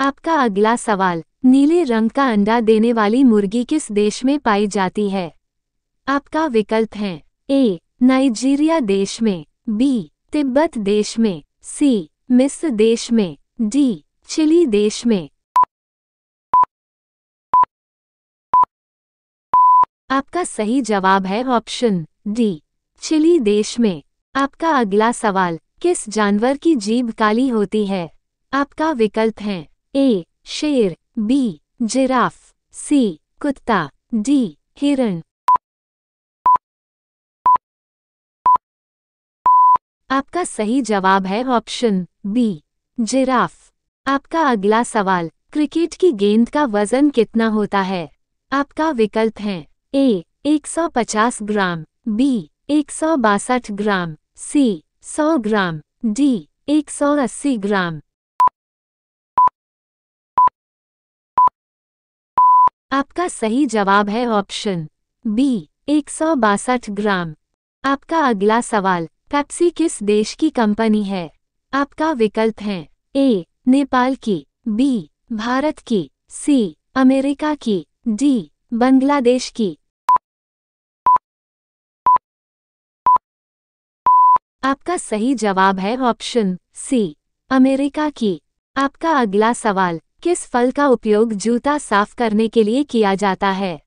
आपका अगला सवाल नीले रंग का अंडा देने वाली मुर्गी किस देश में पाई जाती है आपका विकल्प है ए नाइजीरिया देश में बी तिब्बत देश में सी मिस्र देश में डी चिली देश में आपका सही जवाब है ऑप्शन डी चिली देश में आपका अगला सवाल किस जानवर की जीभ काली होती है आपका विकल्प है ए शेर बी जिराफ सी कुत्ता डी हिरण आपका सही जवाब है ऑप्शन बी जिराफ आपका अगला सवाल क्रिकेट की गेंद का वजन कितना होता है आपका विकल्प है ए 150 ग्राम बी एक ग्राम सी 100 ग्राम डी 180 ग्राम आपका सही जवाब है ऑप्शन बी एक सौ बासठ ग्राम आपका अगला सवाल पेप्सी किस देश की कंपनी है आपका विकल्प है ए नेपाल की बी भारत की सी अमेरिका की डी बांग्लादेश की आपका सही जवाब है ऑप्शन सी अमेरिका की आपका अगला सवाल किस फल का उपयोग जूता साफ करने के लिए किया जाता है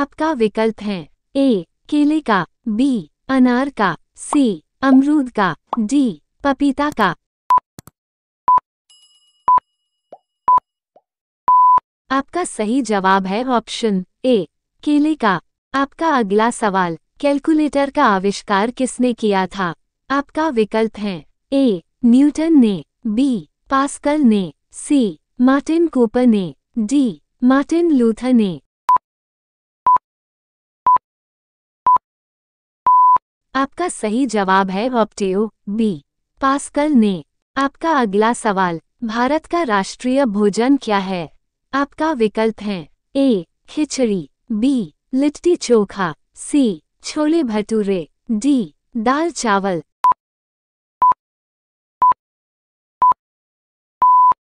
आपका विकल्प है ए केले का बी अनार का सी अमरूद का डी पपीता का आपका सही जवाब है ऑप्शन ए केले का आपका अगला सवाल कैलकुलेटर का आविष्कार किसने किया था आपका विकल्प है ए न्यूटन ने बी पास्कल ने सी मार्टिन कूपर ने डी मार्टिन लूथर ने आपका सही जवाब है ऑप्टियो बी पास्कल ने आपका अगला सवाल भारत का राष्ट्रीय भोजन क्या है आपका विकल्प है A khichdi B litti chokha C chole bhature D दाल चावल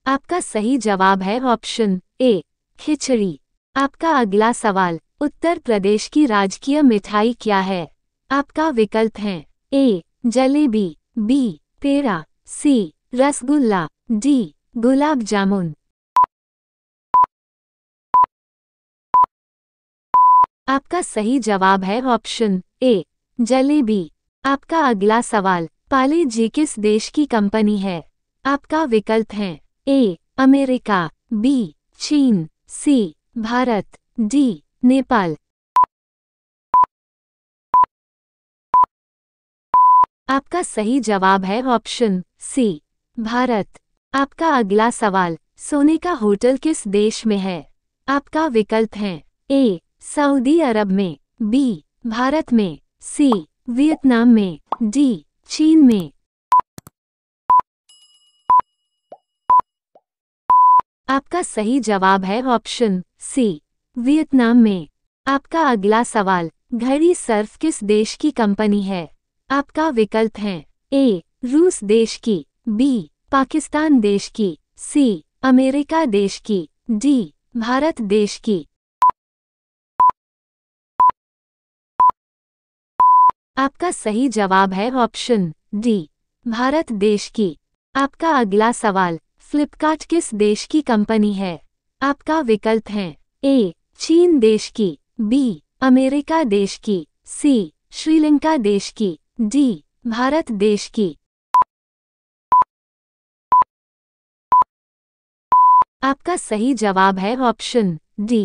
आपका सही जवाब है ऑप्शन ए खिचड़ी आपका अगला सवाल उत्तर प्रदेश की राजकीय मिठाई क्या है आपका विकल्प है A jalebi B peda C rasgulla D gulab jamun आपका सही जवाब है ऑप्शन ए जलेबी आपका अगला सवाल पाली जी किस देश की कंपनी है आपका विकल्प है ए अमेरिका बी चीन सी भारत डी नेपाल आपका सही जवाब है ऑप्शन सी भारत आपका अगला सवाल सोने का होटल किस देश में है आपका विकल्प है ए सऊदी अरब में बी भारत में सी वियतनाम में डी चीन में आपका सही जवाब है ऑप्शन सी वियतनाम में आपका अगला सवाल घड़ी सर्फ किस देश की कंपनी है आपका विकल्प है ए रूस देश की बी पाकिस्तान देश की सी अमेरिका देश की डी भारत देश की आपका सही जवाब है ऑप्शन डी भारत देश की आपका अगला सवाल फ्लिपकार्ट किस देश की कंपनी है आपका विकल्प है ए चीन देश की बी अमेरिका देश की सी श्रीलंका देश की डी भारत देश की आपका सही जवाब है ऑप्शन डी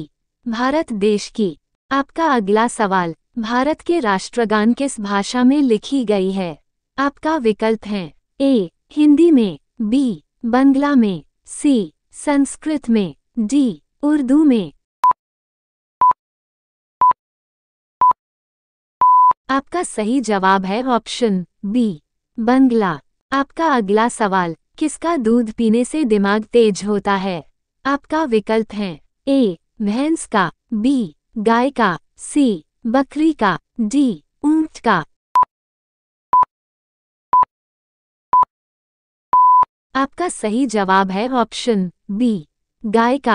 भारत देश की आपका अगला सवाल भारत के राष्ट्रगान किस भाषा में लिखी गई है आपका विकल्प है ए हिंदी में बी बंगला में सी संस्कृत में डी उर्दू में आपका सही जवाब है ऑप्शन बी बंगला आपका अगला सवाल किसका दूध पीने से दिमाग तेज होता है आपका विकल्प है ए भैंस का बी गाय का सी बकरी का डी ऊंट का आपका सही जवाब है ऑप्शन बी गाय का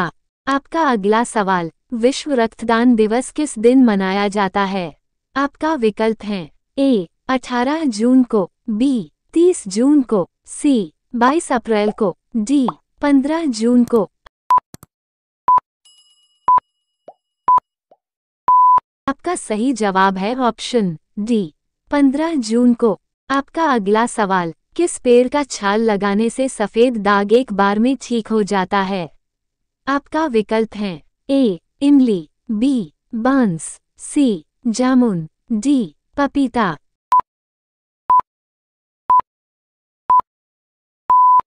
आपका अगला सवाल विश्व रक्तदान दिवस किस दिन मनाया जाता है आपका विकल्प है ए 18 जून को बी 30 जून को सी 22 अप्रैल को डी 15 जून को आपका सही जवाब है ऑप्शन डी 15 जून को आपका अगला सवाल किस पेड़ का छाल लगाने से सफ़ेद दाग एक बार में ठीक हो जाता है आपका विकल्प है ए इमली बी बांस सी जामुन डी पपीता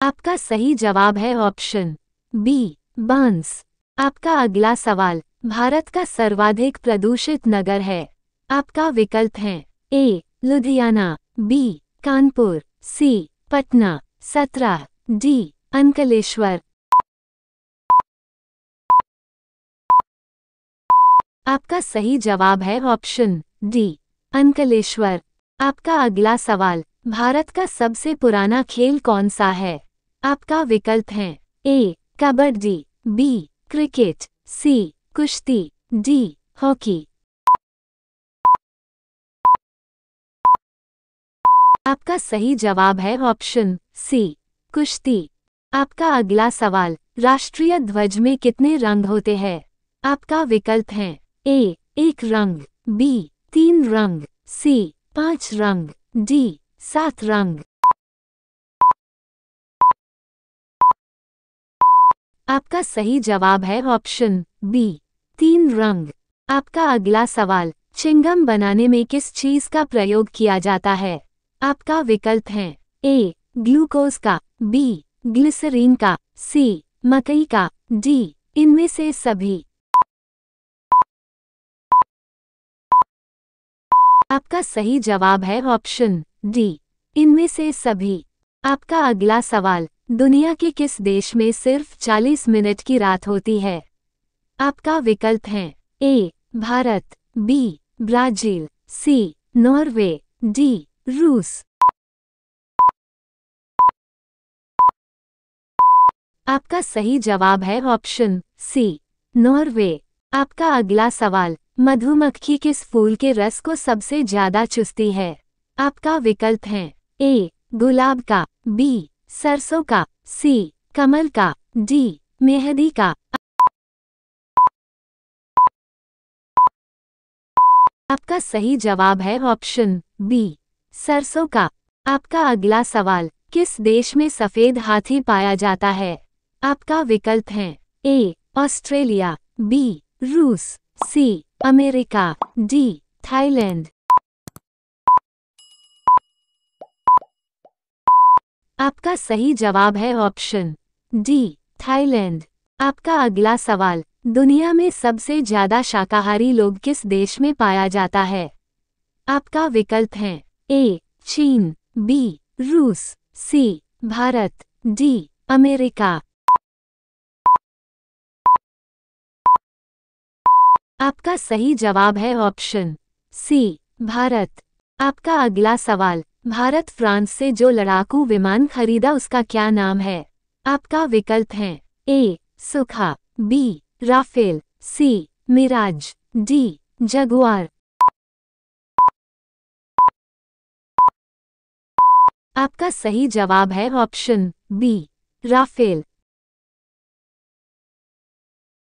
आपका सही जवाब है ऑप्शन बी बांस आपका अगला सवाल भारत का सर्वाधिक प्रदूषित नगर है आपका विकल्प है A Ludhiana B Kanpur C Patna सत्रह डी अंकलेश्वर आपका सही जवाब है ऑप्शन डी अंकलेश्वर आपका अगला सवाल भारत का सबसे पुराना खेल कौन सा है आपका विकल्प है A kabaddi B cricket C कुश्ती डी हॉकी आपका सही जवाब है ऑप्शन सी कुश्ती आपका अगला सवाल राष्ट्रीय ध्वज में कितने रंग होते हैं आपका विकल्प है ए एक रंग बी तीन रंग सी पांच रंग डी सात रंग आपका सही जवाब है ऑप्शन बी तीन रंग आपका अगला सवाल चिंगम बनाने में किस चीज का प्रयोग किया जाता है आपका विकल्प है ए ग्लूकोज का बी ग्लिसरीन का सी मकई का डी इनमें से सभी आपका सही जवाब है ऑप्शन डी इनमें से सभी आपका अगला सवाल दुनिया के किस देश में सिर्फ 40 मिनट की रात होती है आपका विकल्प है A Bharat B Brazil C Norway D रूस आपका सही जवाब है ऑप्शन सी नॉर्वे आपका अगला सवाल मधुमक्खी किस फूल के रस को सबसे ज्यादा चुसती है आपका विकल्प है ए गुलाब का बी सरसों का सी कमल का डी मेहंदी का आपका सही जवाब है ऑप्शन बी सरसों का आपका अगला सवाल किस देश में सफ़ेद हाथी पाया जाता है आपका विकल्प है ए ऑस्ट्रेलिया बी रूस सी अमेरिका डी थाईलैंड आपका सही जवाब है ऑप्शन डी थाईलैंड आपका अगला सवाल दुनिया में सबसे ज्यादा शाकाहारी लोग किस देश में पाया जाता है आपका विकल्प है ए चीन बी रूस सी भारत डी अमेरिका आपका सही जवाब है ऑप्शन सी भारत आपका अगला सवाल भारत फ्रांस से जो लड़ाकू विमान खरीदा उसका क्या नाम है आपका विकल्प है A Sukhoi B Rafale C Mirage D Jaguar आपका सही जवाब है ऑप्शन बी राफेल